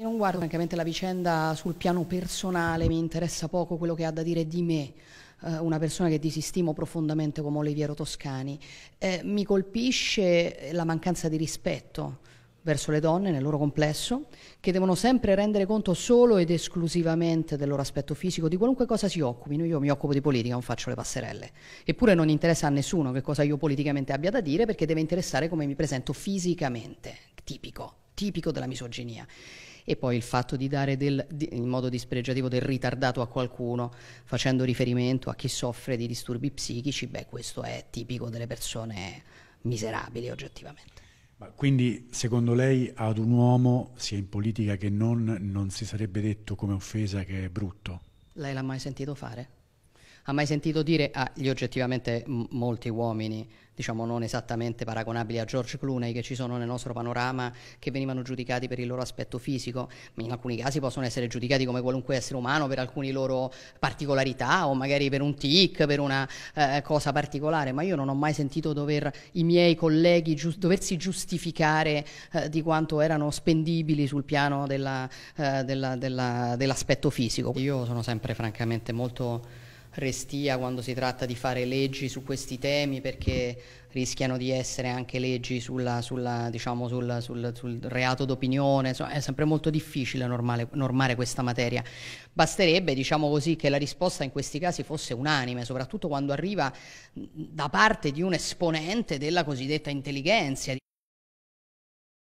Io non guardo francamente la vicenda sul piano personale, mi interessa poco quello che ha da dire di me eh, una persona che disistimo profondamente come Oliviero Toscani. Eh, mi colpisce la mancanza di rispetto verso le donne nel loro complesso, che devono sempre rendere conto solo ed esclusivamente del loro aspetto fisico, di qualunque cosa si occupino. Io mi occupo di politica, non faccio le passerelle. Eppure non interessa a nessuno che cosa io politicamente abbia da dire, perché deve interessare come mi presento fisicamente, tipico, tipico della misoginia e poi il fatto di dare del, di, in modo dispregiativo del ritardato a qualcuno facendo riferimento a chi soffre di disturbi psichici, beh questo è tipico delle persone miserabili oggettivamente. Ma quindi secondo lei ad un uomo, sia in politica che non, non si sarebbe detto come offesa che è brutto? Lei l'ha mai sentito fare? ha mai sentito dire agli ah, oggettivamente m- molti uomini, diciamo non esattamente paragonabili a George Clooney, che ci sono nel nostro panorama, che venivano giudicati per il loro aspetto fisico, ma in alcuni casi possono essere giudicati come qualunque essere umano per alcune loro particolarità o magari per un tic, per una eh, cosa particolare, ma io non ho mai sentito dover i miei colleghi giu- doversi giustificare eh, di quanto erano spendibili sul piano della, eh, della, della, dell'aspetto fisico. Io sono sempre francamente molto restia quando si tratta di fare leggi su questi temi perché rischiano di essere anche leggi sulla, sulla, diciamo, sulla, sul, sul, reato d'opinione, è sempre molto difficile normale, normare questa materia. Basterebbe diciamo così, che la risposta in questi casi fosse unanime, soprattutto quando arriva da parte di un esponente della cosiddetta intelligenza.